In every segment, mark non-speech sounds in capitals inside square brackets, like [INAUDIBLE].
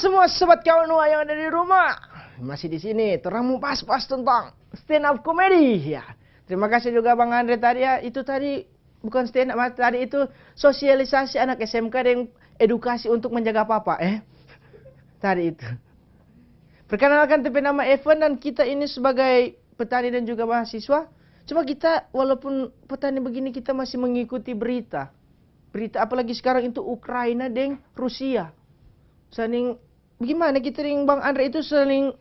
semua sobat kawan yang ada di rumah. Masih di sini, teramu pas-pas tentang stand up comedy ya. Terima kasih juga Bang Andre tadi ya. Itu tadi bukan stand up tadi itu sosialisasi anak SMK dan edukasi untuk menjaga papa eh. Tadi itu. Perkenalkan tapi nama Evan dan kita ini sebagai petani dan juga mahasiswa. Cuma kita walaupun petani begini kita masih mengikuti berita. Berita apalagi sekarang itu Ukraina deng Rusia. Saning gimana kita gitu, ring Bang Andre itu sering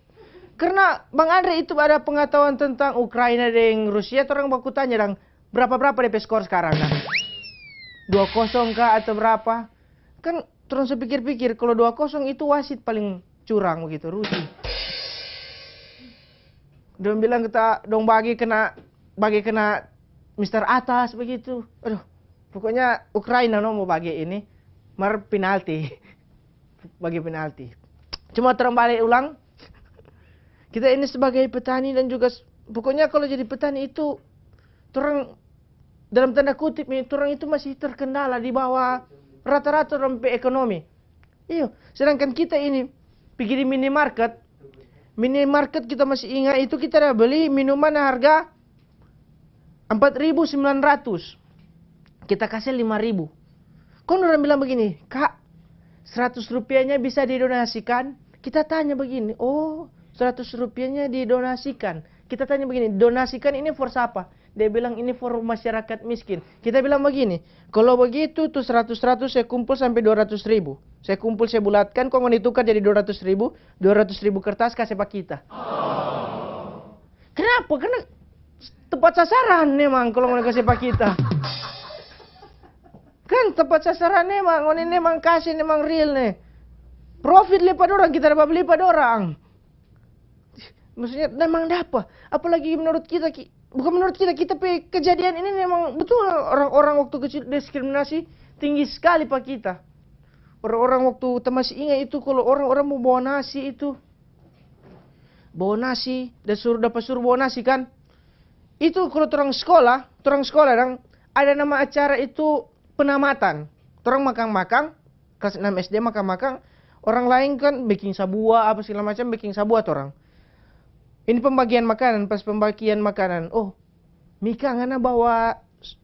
karena Bang Andre itu ada pengetahuan tentang Ukraina dan Rusia, orang baku tanya dong, berapa-berapa DP skor sekarang kan? 2-0 kah atau berapa? Kan terus saya pikir-pikir kalau 2-0 itu wasit paling curang begitu, Rusia. Dia bilang kita dong bagi kena bagi kena Mister Atas begitu. Aduh, pokoknya Ukraina no mau bagi ini mar penalti. [LAUGHS] bagi penalti. Cuma terbalik ulang. [LAUGHS] Kita ini sebagai petani dan juga pokoknya kalau jadi petani itu orang dalam tanda kutip ini orang itu masih terkendala di bawah rata-rata orang ekonomi. Iya, sedangkan kita ini pergi di minimarket, minimarket kita masih ingat itu kita dah beli minuman harga 4.900. Kita kasih 5.000. Kau orang bilang begini, "Kak, 100 rupiahnya bisa didonasikan? Kita tanya begini, oh 100 rupiahnya didonasikan. Kita tanya begini, donasikan ini for siapa? Dia bilang ini for masyarakat miskin. Kita bilang begini, kalau begitu tuh 100-100 saya kumpul sampai 200 ribu. Saya kumpul, saya bulatkan, kok mau ditukar jadi 200 ribu? 200 ribu kertas kasih pak kita. Oh. Kenapa? Karena tepat sasaran memang kalau mau kasih pak kita. Kan tempat sasaran memang, ini memang kasih, memang real nih. Profit lipat orang, kita dapat lipat orang. Maksudnya memang dapat. Apalagi menurut kita, bukan menurut kita, kita pe kejadian ini memang betul orang-orang waktu kecil diskriminasi tinggi sekali pak kita. Orang-orang waktu kita masih ingat itu kalau orang-orang mau bawa nasi itu. Bawa nasi, dan suruh dapat suruh bawa nasi kan. Itu kalau orang sekolah, orang sekolah dong, ada nama acara itu penamatan. Orang makang-makang, kelas 6 SD makang-makang, orang lain kan baking sabua, apa segala macam baking sabua orang. Ini pembagian makanan, pas pembagian makanan, oh, Mika ngana bawa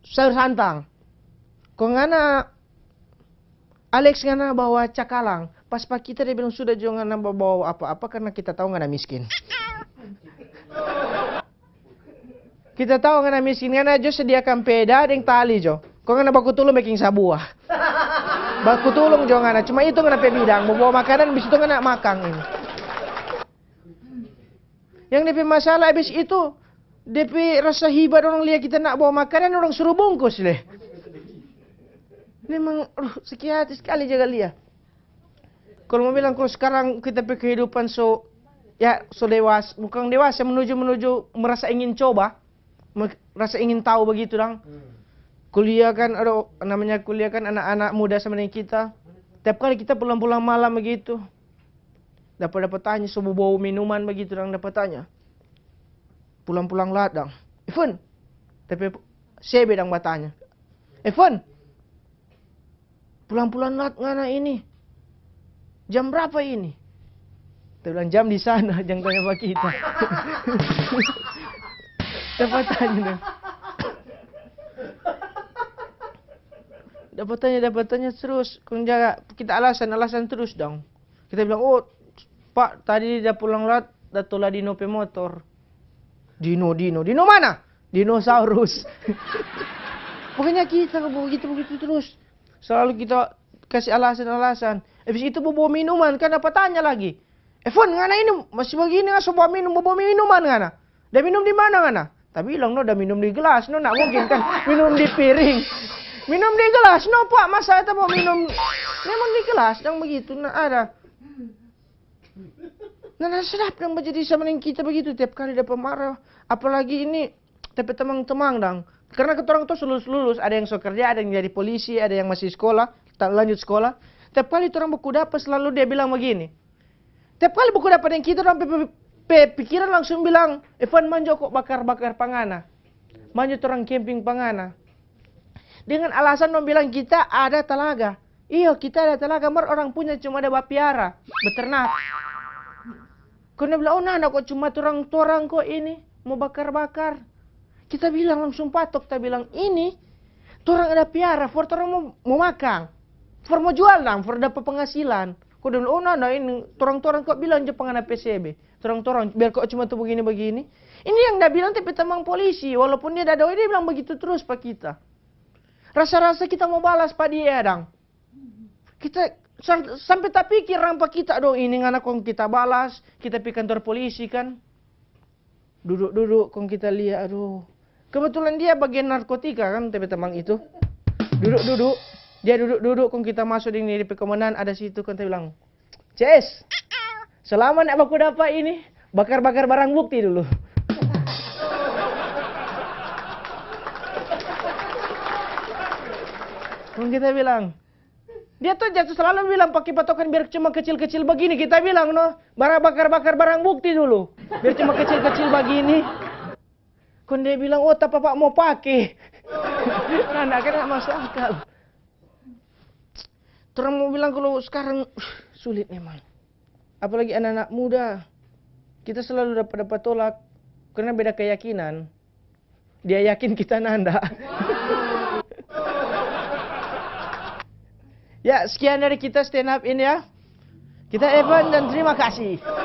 sayur santang. Kok ngana Alex ngana bawa cakalang. Pas pak kita dia bilang sudah jangan ngana bawa apa-apa karena kita tahu ngana miskin. [LAUGHS] kita tahu ngana miskin ngana jo sediakan peda dan tali jo. Kau kena baku tulung baking sabuah, lah. Baku tulung jangan ada. Cuma itu kena bidang. Bawa makanan, habis itu kena makan. Ini. Yang dia masalah habis itu, dia rasa hibah orang lihat kita nak bawa makanan, orang suruh bungkus leh. Memang, aduh, sekian hati sekali jaga lihat. Ah. Kalau mau bilang, kalau sekarang kita pergi kehidupan so, ya, so dewas, bukan dewas, menuju-menuju merasa ingin coba, merasa ingin tahu begitu, dong. Hmm. kuliah kan ada namanya kuliah kan anak-anak muda sama kita tiap kali kita pulang-pulang malam begitu dapat dapat tanya semua bau minuman begitu orang dapat tanya pulang-pulang ladang Evan tapi saya bedang bertanya, Evan pulang-pulang lat ngana ini jam berapa ini Dia jam di sana [LAUGHS] jangan tanya pak kita [LAUGHS] dapat tanya dapatannya dapatannya terus kau jaga kita alasan alasan terus dong kita bilang oh pak tadi dia pulang lat datola dino pe motor dino dino dino mana dinosaurus [LAUGHS] pokoknya kita begitu begitu terus selalu kita kasih alasan-alasan habis itu bawa minuman kan apa tanya lagi Efon ngana ini masih begini nggak sebuah minum bawa minuman ngana dia minum di mana ngana tapi bilang no udah minum di gelas no nak mungkin kan minum di piring minum di gelas no pak masa itu mau minum memang di gelas dan begitu nah ada nah sudah, dan menjadi sama kita begitu tiap kali dapat marah apalagi ini tapi teman-teman dong karena keturang tuh lulus-lulus ada yang so kerja ada yang jadi polisi ada yang masih sekolah tak lanjut sekolah tiap kali orang buku dapat selalu dia bilang begini tiap kali buku dapat yang kita orang pikiran langsung bilang Evan manjo kok bakar-bakar pangana manjo orang camping pangana dengan alasan membilang kita ada telaga. Iya, kita ada telaga, mar orang punya cuma ada bapiara, beternak. Kena bilang, oh nana kok cuma turang-turang kok ini, mau bakar-bakar. Kita bilang langsung patok, kita bilang ini, turang ada piara, for turang mau, mau makan. For mau jualan, for dapat penghasilan. Kau bilang, oh nana ini, turang-turang kok bilang je pengana PCB. Turang-turang, biar kok cuma tuh begini-begini. Ini yang dia bilang tapi teman polisi, walaupun dia ada dia bilang begitu terus pak kita. Rasa-rasa kita mau balas pada ya, dia dong, Kita sampai tak pikir rampa kita dong ini anak kong kita balas, kita pergi kantor polisi kan. Duduk-duduk kong kita lihat aduh. Kebetulan dia bagian narkotika kan tempe teman itu. Duduk-duduk. Dia duduk-duduk kong kita masuk di, di pekomenan ada situ kan dia bilang. Ces, selama nak aku dapat ini, bakar-bakar barang bukti dulu. Kan kita bilang, dia tuh jatuh selalu bilang pakai patokan biar cuma kecil-kecil begini. Kita bilang, no, barang bakar-bakar barang bukti dulu. Biar cuma kecil-kecil begini. Kan dia bilang, oh tak pak mau pakai. [LAUGHS] kan nah, akhirnya masuk akal. Terus mau bilang kalau sekarang uh, sulit memang. Apalagi anak-anak muda. Kita selalu dapat dapat tolak karena beda keyakinan. Dia yakin kita nanda. [LAUGHS] Ya, sekian dari kita stand up in ya. Kita Evan dan terima kasih.